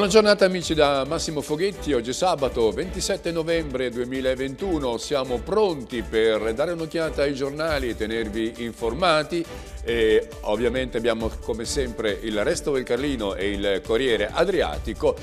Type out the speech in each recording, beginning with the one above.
Buona giornata amici da Massimo Foghetti, oggi è sabato 27 novembre 2021, siamo pronti per dare un'occhiata ai giornali e tenervi informati e ovviamente abbiamo come sempre il Resto del Carlino e il Corriere Adriatico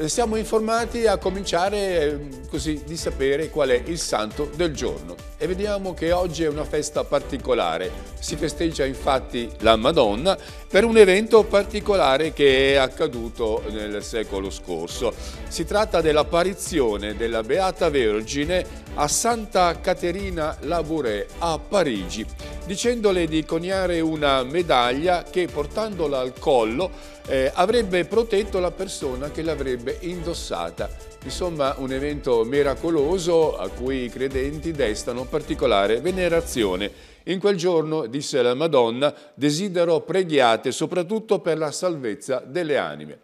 eh, siamo informati a cominciare ehm, così di sapere qual è il santo del giorno e vediamo che oggi è una festa particolare, si festeggia infatti la Madonna per un evento particolare che è accaduto nel secolo scorso. Si tratta dell'apparizione della Beata Vergine a Santa Caterina Labouré a Parigi dicendole di coniare una medaglia che portandola al collo eh, avrebbe protetto la persona che l'avrebbe indossata. Insomma un evento miracoloso a cui i credenti destano particolare venerazione. In quel giorno, disse la Madonna, desidero preghiate soprattutto per la salvezza delle anime.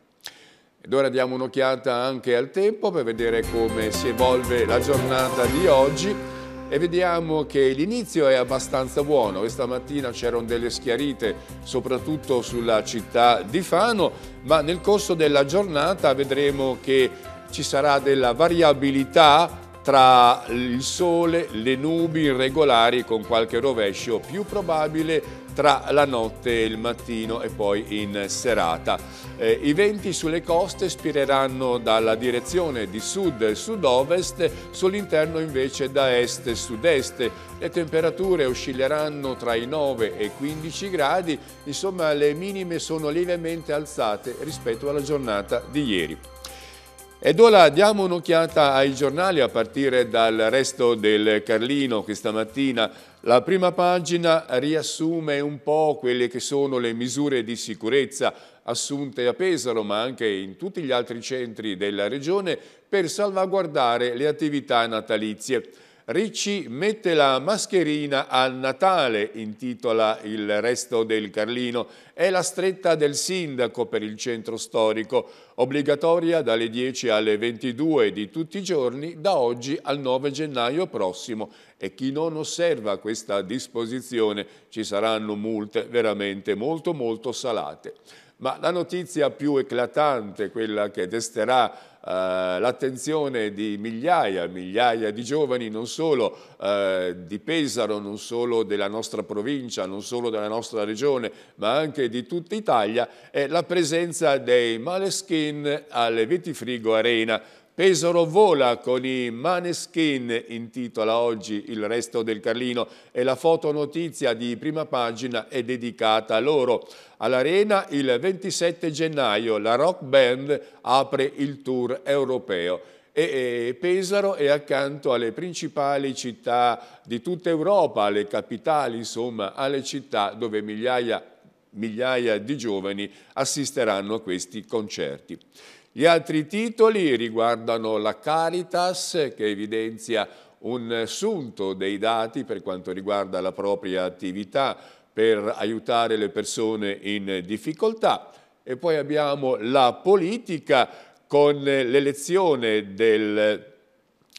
Ed ora diamo un'occhiata anche al tempo per vedere come si evolve la giornata di oggi e vediamo che l'inizio è abbastanza buono. Questa mattina c'erano delle schiarite soprattutto sulla città di Fano, ma nel corso della giornata vedremo che ci sarà della variabilità tra il sole, le nubi irregolari con qualche rovescio più probabile tra la notte e il mattino e poi in serata. Eh, I venti sulle coste spireranno dalla direzione di sud e sud-ovest, sull'interno invece da est e sud-est. Le temperature oscilleranno tra i 9 e i 15 gradi, insomma le minime sono lievemente alzate rispetto alla giornata di ieri. Ed ora diamo un'occhiata ai giornali a partire dal resto del Carlino questa mattina. la prima pagina riassume un po' quelle che sono le misure di sicurezza assunte a Pesaro ma anche in tutti gli altri centri della regione per salvaguardare le attività natalizie. Ricci mette la mascherina a Natale, intitola il resto del Carlino. È la stretta del sindaco per il centro storico, obbligatoria dalle 10 alle 22 di tutti i giorni da oggi al 9 gennaio prossimo e chi non osserva questa disposizione ci saranno multe veramente molto molto salate. Ma la notizia più eclatante, quella che desterà eh, l'attenzione di migliaia, e migliaia di giovani, non solo eh, di Pesaro, non solo della nostra provincia, non solo della nostra regione, ma anche di tutta Italia, è la presenza dei Maleskin alle Vitifrigo Arena Pesaro vola con i Maneskin, intitola oggi il resto del Carlino e la fotonotizia di prima pagina è dedicata a loro. All'Arena il 27 gennaio la rock band apre il tour europeo e Pesaro è accanto alle principali città di tutta Europa, alle capitali, insomma, alle città dove migliaia migliaia di giovani assisteranno a questi concerti. Gli altri titoli riguardano la Caritas che evidenzia un assunto dei dati per quanto riguarda la propria attività per aiutare le persone in difficoltà e poi abbiamo la politica con l'elezione del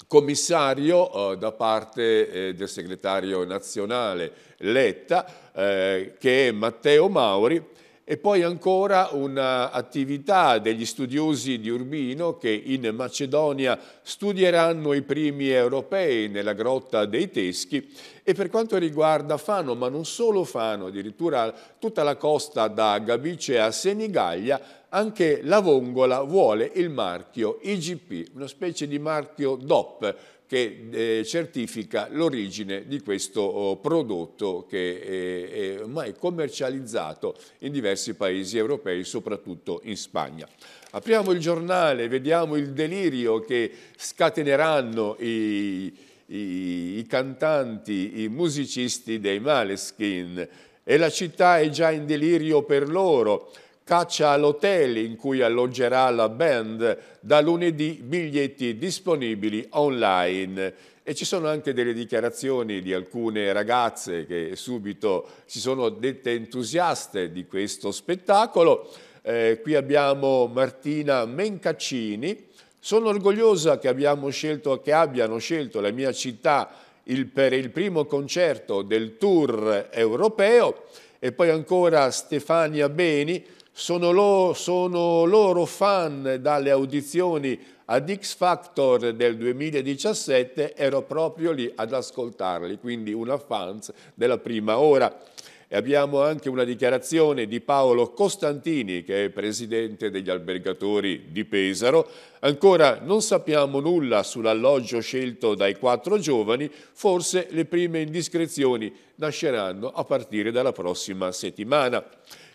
commissario eh, da parte eh, del segretario nazionale Letta eh, che è Matteo Mauri e poi ancora un'attività degli studiosi di Urbino che in Macedonia studieranno i primi europei nella grotta dei Teschi e per quanto riguarda Fano, ma non solo Fano, addirittura tutta la costa da Gabice a Senigallia anche la vongola vuole il marchio IGP, una specie di marchio DOP che eh, certifica l'origine di questo oh, prodotto che è, è ormai commercializzato in diversi paesi europei, soprattutto in Spagna. Apriamo il giornale, vediamo il delirio che scateneranno i, i, i cantanti, i musicisti dei Maleskin e la città è già in delirio per loro caccia all'hotel in cui alloggerà la band, da lunedì biglietti disponibili online. E ci sono anche delle dichiarazioni di alcune ragazze che subito si sono dette entusiaste di questo spettacolo. Eh, qui abbiamo Martina Mencaccini. Sono orgogliosa che, scelto, che abbiano scelto la mia città il, per il primo concerto del tour europeo. E poi ancora Stefania Beni, sono loro, sono loro fan dalle audizioni ad X Factor del 2017, ero proprio lì ad ascoltarli, quindi una fans della prima ora. E abbiamo anche una dichiarazione di Paolo Costantini, che è presidente degli albergatori di Pesaro. Ancora non sappiamo nulla sull'alloggio scelto dai quattro giovani, forse le prime indiscrezioni nasceranno a partire dalla prossima settimana.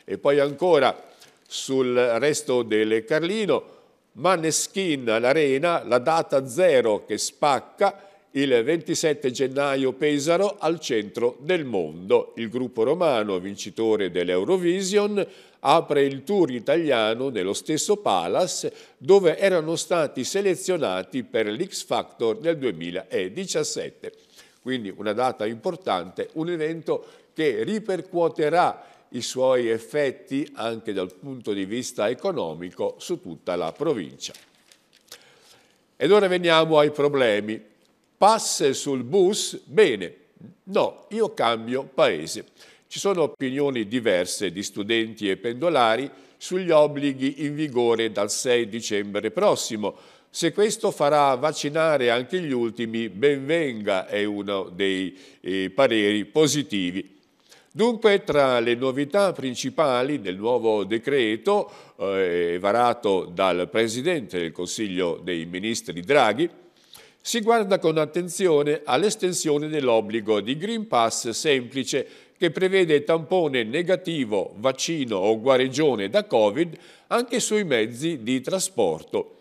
E poi ancora sul resto del Carlino. Maneskin all'Arena, la data zero che spacca il 27 gennaio Pesaro al centro del mondo. Il gruppo romano, vincitore dell'Eurovision, apre il tour italiano nello stesso Palace dove erano stati selezionati per l'X Factor nel 2017. Quindi una data importante, un evento che ripercuoterà i suoi effetti anche dal punto di vista economico su tutta la provincia. Ed ora veniamo ai problemi. Passe sul bus? Bene. No, io cambio paese. Ci sono opinioni diverse di studenti e pendolari sugli obblighi in vigore dal 6 dicembre prossimo. Se questo farà vaccinare anche gli ultimi, benvenga, è uno dei eh, pareri positivi. Dunque, tra le novità principali del nuovo decreto eh, varato dal Presidente del Consiglio dei Ministri Draghi, si guarda con attenzione all'estensione dell'obbligo di Green Pass semplice che prevede tampone negativo, vaccino o guarigione da Covid anche sui mezzi di trasporto.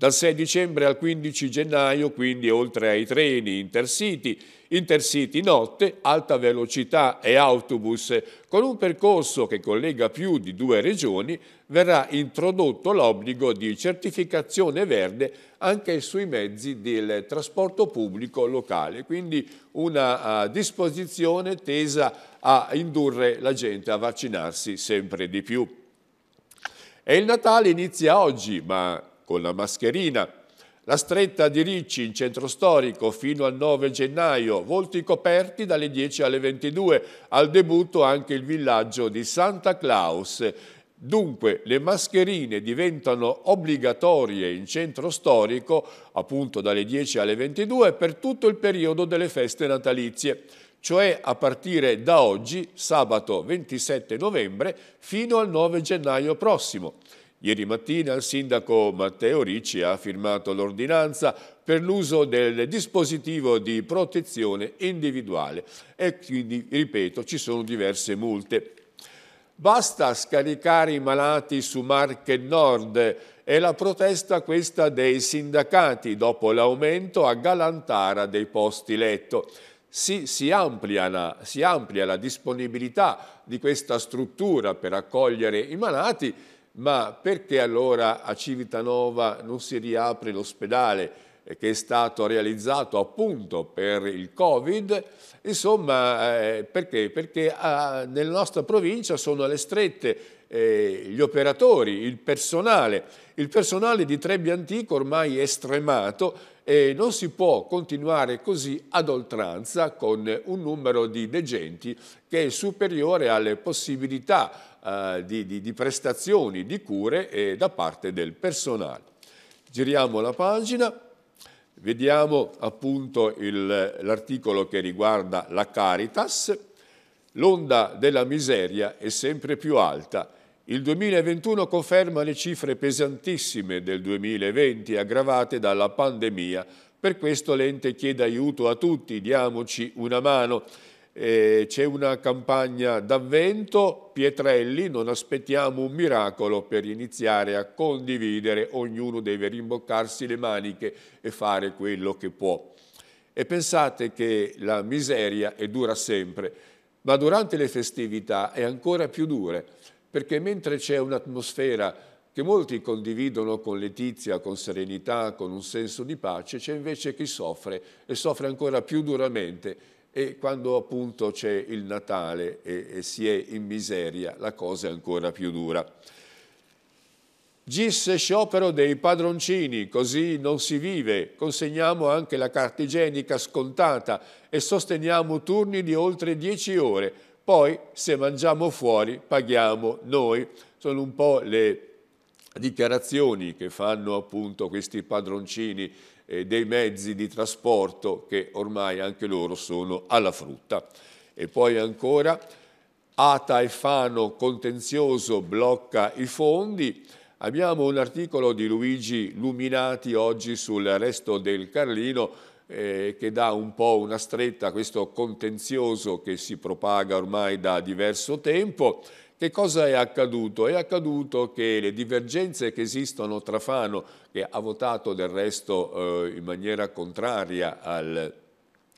Dal 6 dicembre al 15 gennaio, quindi oltre ai treni intercity, intercity notte, alta velocità e autobus, con un percorso che collega più di due regioni, verrà introdotto l'obbligo di certificazione verde anche sui mezzi del trasporto pubblico locale, quindi una disposizione tesa a indurre la gente a vaccinarsi sempre di più. E il Natale inizia oggi, ma con la mascherina. La stretta di Ricci in centro storico fino al 9 gennaio, volti coperti dalle 10 alle 22, al debutto anche il villaggio di Santa Claus. Dunque le mascherine diventano obbligatorie in centro storico, appunto dalle 10 alle 22, per tutto il periodo delle feste natalizie, cioè a partire da oggi, sabato 27 novembre, fino al 9 gennaio prossimo. Ieri mattina il sindaco Matteo Ricci ha firmato l'ordinanza per l'uso del dispositivo di protezione individuale e quindi, ripeto, ci sono diverse multe. Basta scaricare i malati su Marche Nord è la protesta questa dei sindacati dopo l'aumento a Galantara dei posti letto. Si, si, amplia la, si amplia la disponibilità di questa struttura per accogliere i malati ma perché allora a Civitanova non si riapre l'ospedale eh, che è stato realizzato appunto per il Covid? Insomma, eh, perché? Perché ah, nella nostra provincia sono alle strette eh, gli operatori, il personale. Il personale di Trebbia Antico ormai è stremato e non si può continuare così ad oltranza con un numero di degenti che è superiore alle possibilità eh, di, di, di, prestazioni, di cure eh, da parte del personale. Giriamo la pagina, vediamo appunto l'articolo che riguarda la Caritas, l'onda della miseria è sempre più alta, il 2021 conferma le cifre pesantissime del 2020 aggravate dalla pandemia. Per questo l'ente chiede aiuto a tutti, diamoci una mano eh, c'è una campagna d'avvento, Pietrelli, non aspettiamo un miracolo per iniziare a condividere, ognuno deve rimboccarsi le maniche e fare quello che può. E pensate che la miseria è dura sempre, ma durante le festività è ancora più dura, perché mentre c'è un'atmosfera che molti condividono con letizia, con serenità, con un senso di pace, c'è invece chi soffre e soffre ancora più duramente e quando appunto c'è il Natale e, e, si è in miseria la cosa è ancora più dura. Gisse sciopero dei padroncini, così non si vive, consegniamo anche la carta igienica scontata e sosteniamo turni di oltre 10 ore, poi se mangiamo fuori paghiamo noi. Sono un po' le dichiarazioni che fanno appunto questi padroncini eh, dei mezzi di trasporto che ormai anche loro sono alla frutta. E poi ancora Ata e Fano contenzioso blocca i fondi. Abbiamo un articolo di Luigi Luminati oggi sul resto del Carlino eh, che dà un po' una stretta a questo contenzioso che si propaga ormai da diverso tempo che cosa è accaduto? È accaduto che le divergenze che esistono tra Fano, che ha votato del resto eh, in maniera contraria al,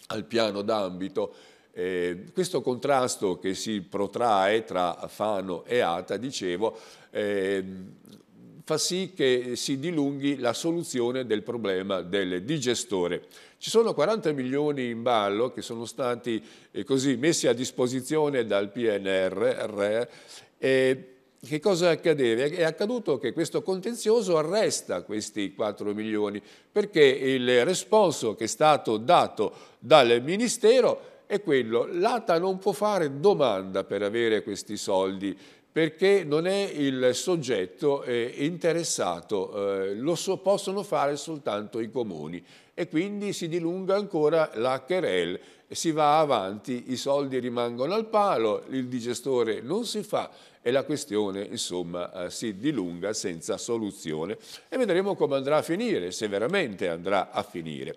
al piano d'ambito, eh, questo contrasto che si protrae tra Fano e Ata, dicevo, eh, fa sì che si dilunghi la soluzione del problema del digestore. Ci sono 40 milioni in ballo che sono stati eh, così messi a disposizione dal PNR. Eh, che cosa è È accaduto che questo contenzioso arresta questi 4 milioni perché il responso che è stato dato dal Ministero è quello, l'ATA non può fare domanda per avere questi soldi perché non è il soggetto interessato, eh, lo so, possono fare soltanto i comuni e quindi si dilunga ancora la querel, si va avanti, i soldi rimangono al palo, il digestore non si fa e la questione insomma eh, si dilunga senza soluzione e vedremo come andrà a finire, se veramente andrà a finire.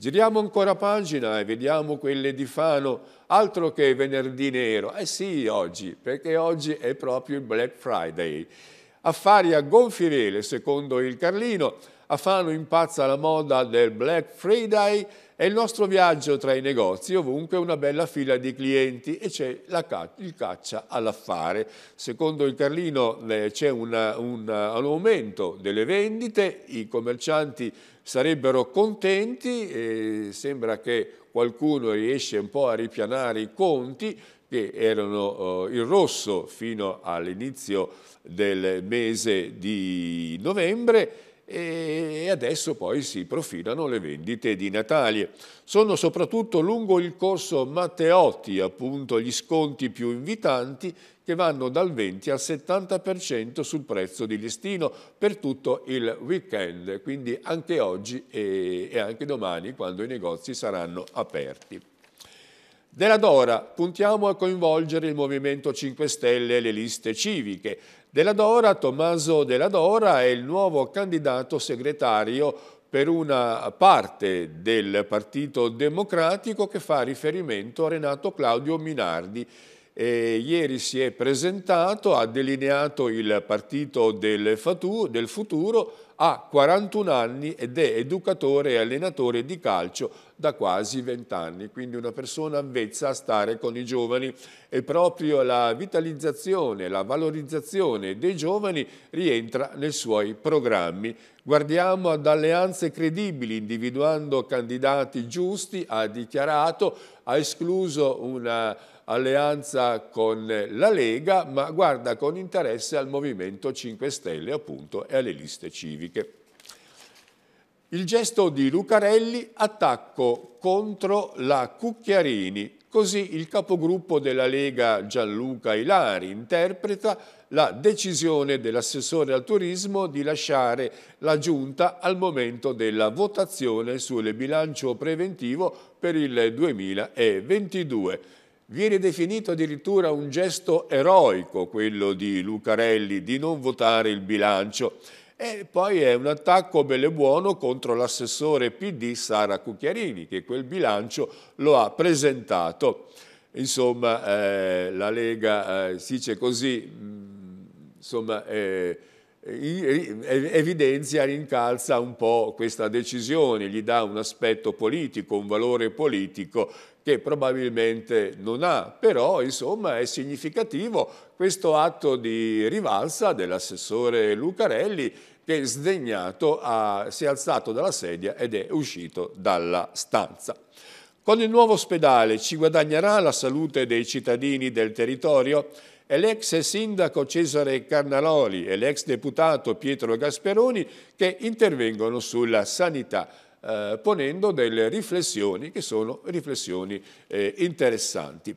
Giriamo ancora pagina e vediamo quelle di Fano, altro che venerdì nero. Eh sì, oggi, perché oggi è proprio il Black Friday. Affari a gonfie vele, secondo il Carlino. A Fano impazza la moda del Black Friday e il nostro viaggio tra i negozi, ovunque una bella fila di clienti e c'è il caccia all'affare. Secondo il Carlino eh, c'è un, un aumento delle vendite, i commercianti sarebbero contenti e sembra che qualcuno riesce un po' a ripianare i conti che erano eh, in rosso fino all'inizio del mese di novembre e adesso poi si profilano le vendite di Natale. Sono soprattutto lungo il corso Matteotti appunto gli sconti più invitanti che vanno dal 20 al 70% sul prezzo di listino per tutto il weekend, quindi anche oggi e anche domani quando i negozi saranno aperti. Della Dora, puntiamo a coinvolgere il Movimento 5 Stelle e le liste civiche. Della Dora, Tommaso Della Dora è il nuovo candidato segretario per una parte del Partito Democratico che fa riferimento a Renato Claudio Minardi e ieri si è presentato, ha delineato il partito del, fatu, del futuro, ha 41 anni ed è educatore e allenatore di calcio da quasi 20 anni, quindi una persona avvezza a stare con i giovani e proprio la vitalizzazione, la valorizzazione dei giovani rientra nei suoi programmi. Guardiamo ad alleanze credibili, individuando candidati giusti, ha dichiarato, ha escluso una alleanza con la Lega, ma guarda con interesse al Movimento 5 Stelle appunto e alle liste civiche. Il gesto di Lucarelli, attacco contro la Cucchiarini. Così il capogruppo della Lega Gianluca Ilari interpreta la decisione dell'assessore al turismo di lasciare la giunta al momento della votazione sul bilancio preventivo per il 2022. Viene definito addirittura un gesto eroico quello di Lucarelli di non votare il bilancio e poi è un attacco belle buono contro l'assessore PD Sara Cucchiarini che quel bilancio lo ha presentato. Insomma, eh, la Lega eh, si dice così, mh, mm, insomma, eh, evidenzia, rincalza un po' questa decisione, gli dà un aspetto politico, un valore politico che probabilmente non ha, però insomma è significativo questo atto di rivalsa dell'assessore Lucarelli che sdegnato ha, si è alzato dalla sedia ed è uscito dalla stanza. Con il nuovo ospedale ci guadagnerà la salute dei cittadini del territorio? e l'ex sindaco Cesare Carnaloli e l'ex deputato Pietro Gasperoni che intervengono sulla sanità eh, ponendo delle riflessioni che sono riflessioni eh, interessanti.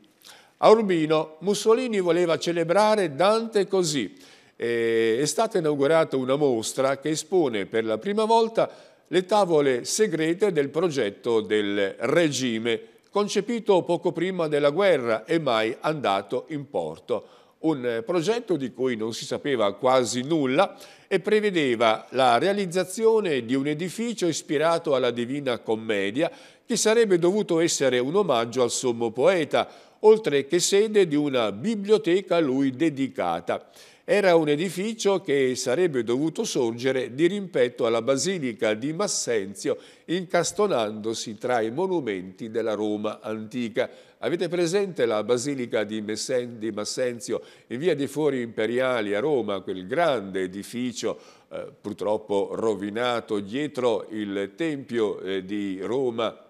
A Urbino Mussolini voleva celebrare Dante così. Eh, è stata inaugurata una mostra che espone per la prima volta le tavole segrete del progetto del regime, concepito poco prima della guerra e mai andato in porto un progetto di cui non si sapeva quasi nulla e prevedeva la realizzazione di un edificio ispirato alla Divina Commedia che sarebbe dovuto essere un omaggio al sommo poeta, oltre che sede di una biblioteca a lui dedicata. Era un edificio che sarebbe dovuto sorgere di rimpetto alla Basilica di Massenzio, incastonandosi tra i monumenti della Roma antica. Avete presente la basilica di, Messen, di Massenzio in via dei Fori Imperiali a Roma, quel grande edificio eh, purtroppo rovinato dietro il Tempio eh, di Roma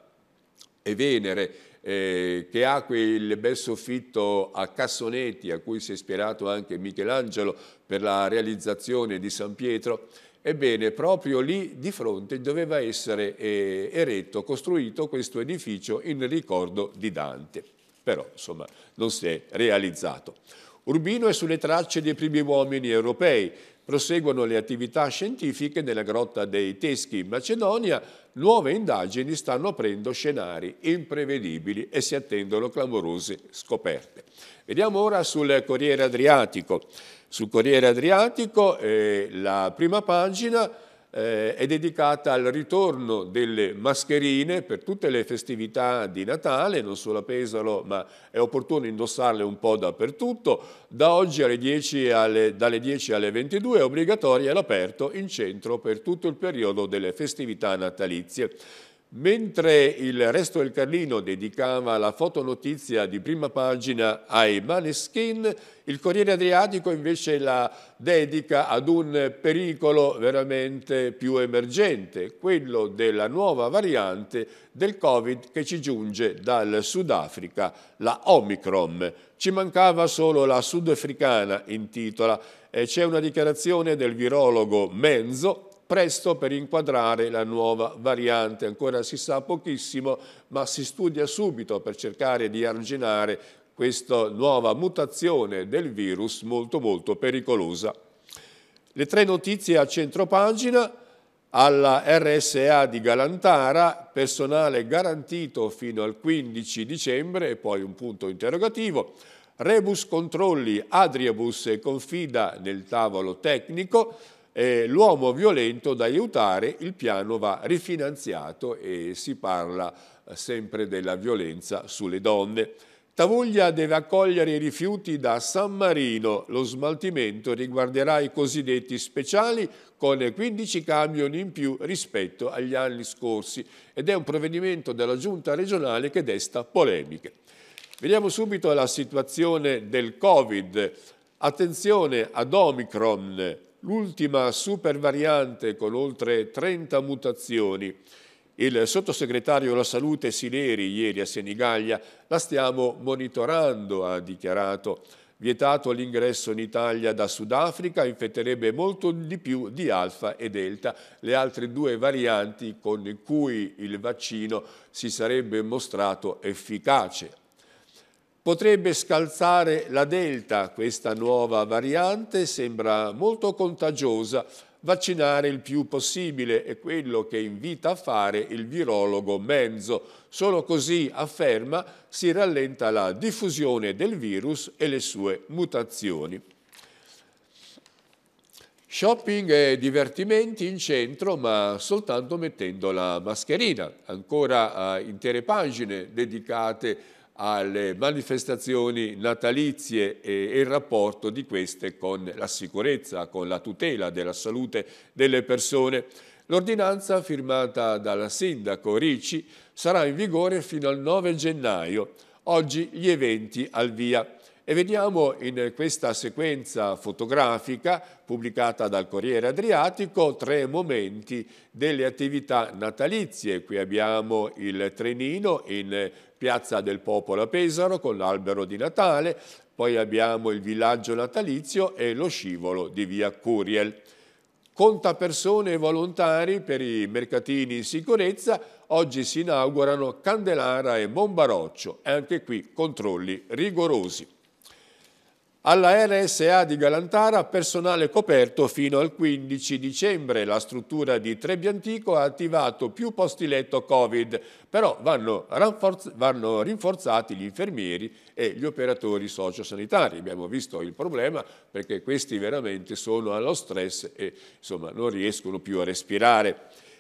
e Venere, eh, che ha quel bel soffitto a cassonetti a cui si è ispirato anche Michelangelo per la realizzazione di San Pietro, Ebbene, proprio lì di fronte doveva essere eh, eretto, costruito questo edificio in ricordo di Dante. Però, insomma, non si è realizzato. Urbino è sulle tracce dei primi uomini europei. Proseguono le attività scientifiche nella grotta dei Teschi in Macedonia. Nuove indagini stanno aprendo scenari imprevedibili e si attendono clamorose scoperte. Vediamo ora sul Corriere Adriatico. Sul Corriere Adriatico eh, la prima pagina eh, è dedicata al ritorno delle mascherine per tutte le festività di Natale, non solo a Pesaro, ma è opportuno indossarle un po' dappertutto. Da oggi alle 10 alle, dalle 10 alle 22 è obbligatoria all'aperto in centro per tutto il periodo delle festività natalizie. Mentre il resto del Carlino dedicava la fotonotizia di prima pagina ai Maneskin, il Corriere Adriatico invece la dedica ad un pericolo veramente più emergente, quello della nuova variante del Covid che ci giunge dal Sudafrica, la Omicron. Ci mancava solo la sudafricana in titola. C'è una dichiarazione del virologo Menzo presto per inquadrare la nuova variante. Ancora si sa pochissimo, ma si studia subito per cercare di arginare questa nuova mutazione del virus molto molto pericolosa. Le tre notizie a centropagina alla RSA di Galantara, personale garantito fino al 15 dicembre e poi un punto interrogativo, Rebus Controlli, Adriabus e confida nel tavolo tecnico, eh, l'uomo violento da aiutare, il piano va rifinanziato e si parla eh, sempre della violenza sulle donne. Tavuglia deve accogliere i rifiuti da San Marino. Lo smaltimento riguarderà i cosiddetti speciali con 15 camion in più rispetto agli anni scorsi ed è un provvedimento della giunta regionale che desta polemiche. Vediamo subito la situazione del Covid. Attenzione ad Omicron, l'ultima supervariante con oltre 30 mutazioni. Il sottosegretario alla salute Sileri ieri a Senigallia la stiamo monitorando, ha dichiarato. Vietato l'ingresso in Italia da Sudafrica infetterebbe molto di più di alfa e delta, le altre due varianti con cui il vaccino si sarebbe mostrato efficace, Potrebbe scalzare la Delta, questa nuova variante sembra molto contagiosa, vaccinare il più possibile è quello che invita a fare il virologo Menzo. Solo così, afferma, si rallenta la diffusione del virus e le sue mutazioni. Shopping e divertimenti in centro, ma soltanto mettendo la mascherina. Ancora intere pagine dedicate a alle manifestazioni natalizie e il rapporto di queste con la sicurezza, con la tutela della salute delle persone. L'ordinanza firmata dal sindaco Ricci sarà in vigore fino al 9 gennaio, oggi gli eventi al via. E vediamo in questa sequenza fotografica pubblicata dal Corriere Adriatico tre momenti delle attività natalizie. Qui abbiamo il trenino in Piazza del Popolo a Pesaro con l'albero di Natale, poi abbiamo il villaggio natalizio e lo scivolo di via Curiel. Conta persone e volontari per i mercatini in sicurezza, oggi si inaugurano Candelara e Monbaroccio e anche qui controlli rigorosi. Alla RSA di Galantara personale coperto fino al 15 dicembre. La struttura di Trebbiantico ha attivato più posti letto Covid, però vanno, vanno, rinforzati gli infermieri e gli operatori sociosanitari. Abbiamo visto il problema perché questi veramente sono allo stress e insomma, non riescono più a respirare.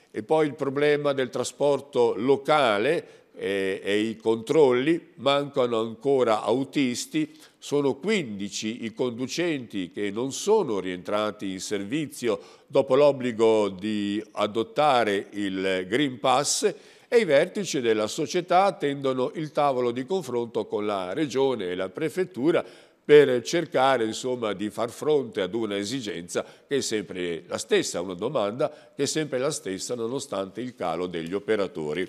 E poi il problema del trasporto locale e, eh, e i controlli, mancano ancora autisti, sono 15 i conducenti che non sono rientrati in servizio dopo l'obbligo di adottare il Green Pass e i vertici della società tendono il tavolo di confronto con la Regione e la Prefettura per cercare insomma, di far fronte ad una esigenza che è sempre la stessa, una domanda che è sempre la stessa nonostante il calo degli operatori.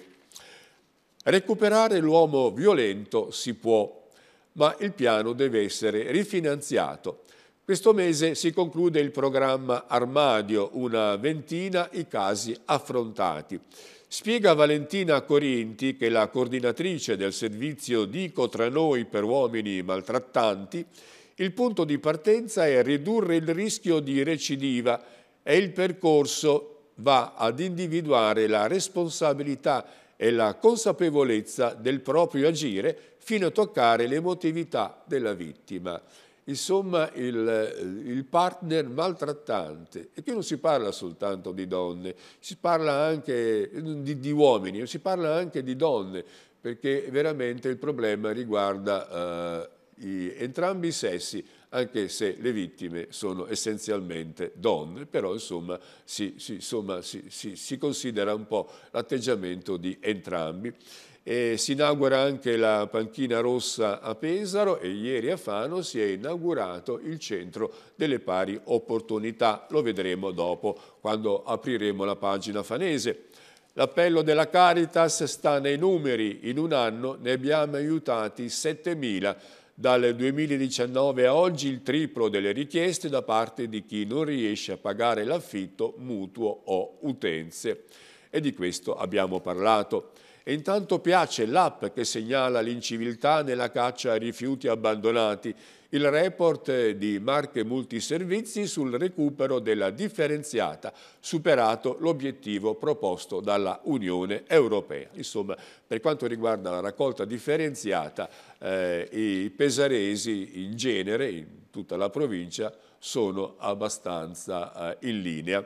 Recuperare l'uomo violento si può ma il piano deve essere rifinanziato. Questo mese si conclude il programma Armadio, una ventina i casi affrontati. Spiega Valentina Corinti, che è la coordinatrice del servizio Dico tra noi per uomini maltrattanti, il punto di partenza è ridurre il rischio di recidiva e il percorso va ad individuare la responsabilità e la consapevolezza del proprio agire fino a toccare l'emotività della vittima. Insomma, il, eh, il, partner maltrattante, e qui non si parla soltanto di donne, si parla anche eh, di, di uomini, si parla anche di donne, perché veramente il problema riguarda eh, i, entrambi i sessi, anche se le vittime sono essenzialmente donne, però insomma si, si, insomma, si, si considera un po' l'atteggiamento di entrambi. E si inaugura anche la panchina rossa a Pesaro e ieri a Fano si è inaugurato il centro delle pari opportunità. Lo vedremo dopo quando apriremo la pagina fanese. L'appello della Caritas sta nei numeri. In un anno ne abbiamo aiutati 7.000 dal 2019 a oggi il triplo delle richieste da parte di chi non riesce a pagare l'affitto, mutuo o utenze. E di questo abbiamo parlato. E intanto piace l'app che segnala l'inciviltà nella caccia a rifiuti abbandonati il report di Marche Multiservizi sul recupero della differenziata, superato l'obiettivo proposto dalla Unione Europea. Insomma, per quanto riguarda la raccolta differenziata, eh, i pesaresi in genere, in tutta la provincia, sono abbastanza eh, in linea.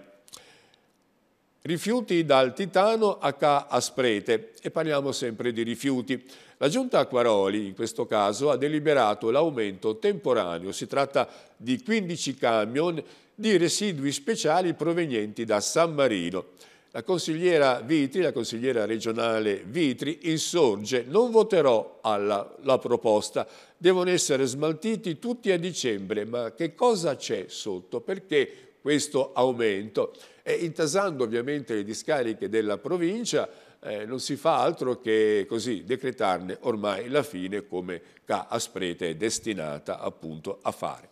Rifiuti dal Titano a Ca Asprete e parliamo sempre di rifiuti. La giunta Acquaroli in questo caso ha deliberato l'aumento temporaneo, si tratta di 15 camion di residui speciali provenienti da San Marino. La consigliera Vitri, la consigliera regionale Vitri, insorge, non voterò alla proposta, devono essere smaltiti tutti a dicembre, ma che cosa c'è sotto? Perché questo aumento? E intasando ovviamente le discariche della provincia, eh, non si fa altro che così decretarne ormai la fine come Ca Asprete è destinata appunto a fare.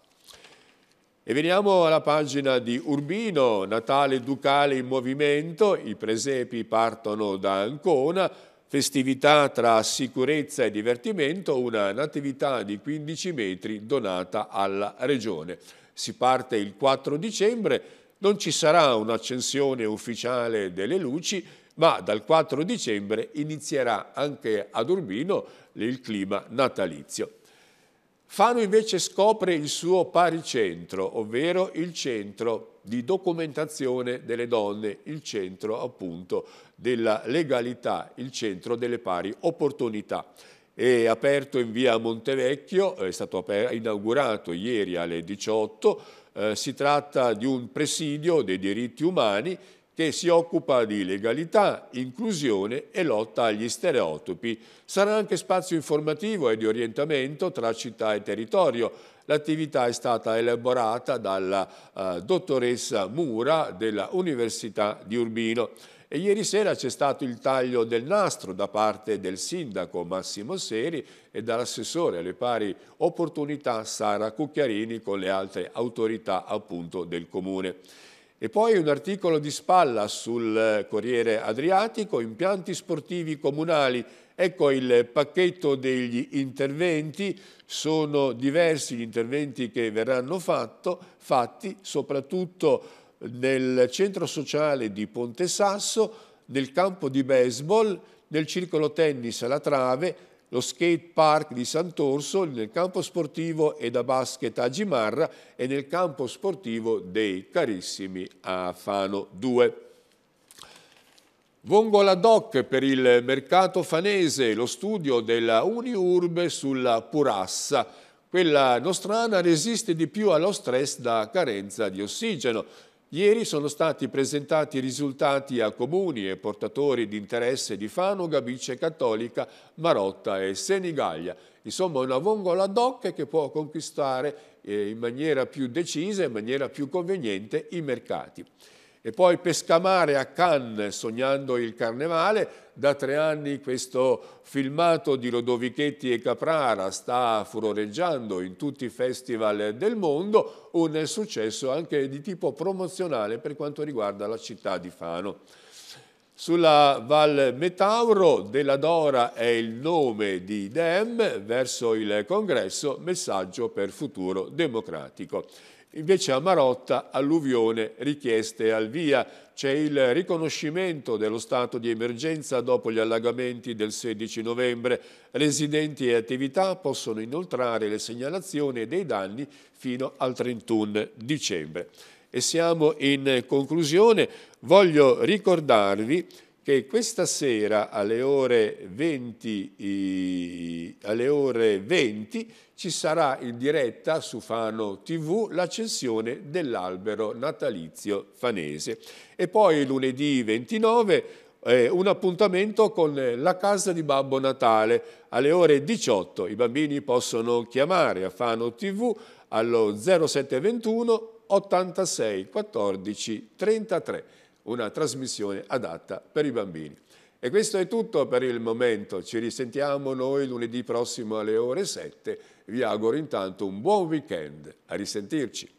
E veniamo alla pagina di Urbino, Natale Ducale in movimento, i presepi partono da Ancona, festività tra sicurezza e divertimento, una natività di 15 metri donata alla Regione. Si parte il 4 dicembre, non ci sarà un'accensione ufficiale delle luci, ma dal 4 dicembre inizierà anche ad Urbino il clima natalizio. Fano invece scopre il suo paricentro, ovvero il centro di documentazione delle donne, il centro appunto della legalità, il centro delle pari opportunità è aperto in via Montevecchio, è stato inaugurato ieri alle 18, eh, si tratta di un presidio dei diritti umani che si occupa di legalità, inclusione e lotta agli stereotipi. Sarà anche spazio informativo e di orientamento tra città e territorio. L'attività è stata elaborata dalla eh, dottoressa Mura della Università di Urbino. E ieri sera c'è stato il taglio del nastro da parte del sindaco Massimo Seri e dall'assessore alle pari opportunità Sara Cucchiarini con le altre autorità appunto del comune. E poi un articolo di spalla sul eh, Corriere Adriatico, impianti sportivi comunali. Ecco il pacchetto degli interventi, sono diversi gli interventi che verranno fatto, fatti soprattutto nel centro sociale di Ponte Sasso, nel campo di baseball, nel circolo tennis alla Trave, lo skate park di Sant'Orso, nel campo sportivo e da basket a Gimarra e nel campo sportivo dei carissimi a Fano 2. Vongola Doc per il mercato fanese, lo studio della Uniurbe sulla Purassa. Quella nostrana resiste di più allo stress da carenza di ossigeno. Ieri sono stati presentati i risultati a comuni e portatori di interesse di Fano, Gabice Cattolica, Marotta e Senigallia. Insomma una vongola ad hoc che può conquistare eh, in maniera più decisa, e in maniera più conveniente i mercati. E poi Pescamare a Cannes, sognando il carnevale, da tre anni questo filmato di Rodovichetti e Caprara sta furoreggiando in tutti i festival del mondo, un successo anche di tipo promozionale per quanto riguarda la città di Fano. Sulla Val Metauro della Dora è il nome di Dem verso il congresso Messaggio per futuro democratico. Invece a Marotta alluvione richieste al via. C'è il riconoscimento dello stato di emergenza dopo gli allagamenti del 16 novembre. Residenti e attività possono inoltrare le segnalazioni dei danni fino al 31 dicembre. E siamo in conclusione. Voglio ricordarvi che questa sera alle ore, 20, alle ore 20, ci sarà in diretta su Fano TV l'accensione dell'albero natalizio fanese. E poi lunedì 29 eh, un appuntamento con la casa di Babbo Natale. Alle ore 18 i bambini possono chiamare a Fano TV allo 0721 86 14 33 una trasmissione adatta per i bambini. E questo è tutto per il momento, ci risentiamo noi lunedì prossimo alle ore 7, vi auguro intanto un buon weekend, a risentirci.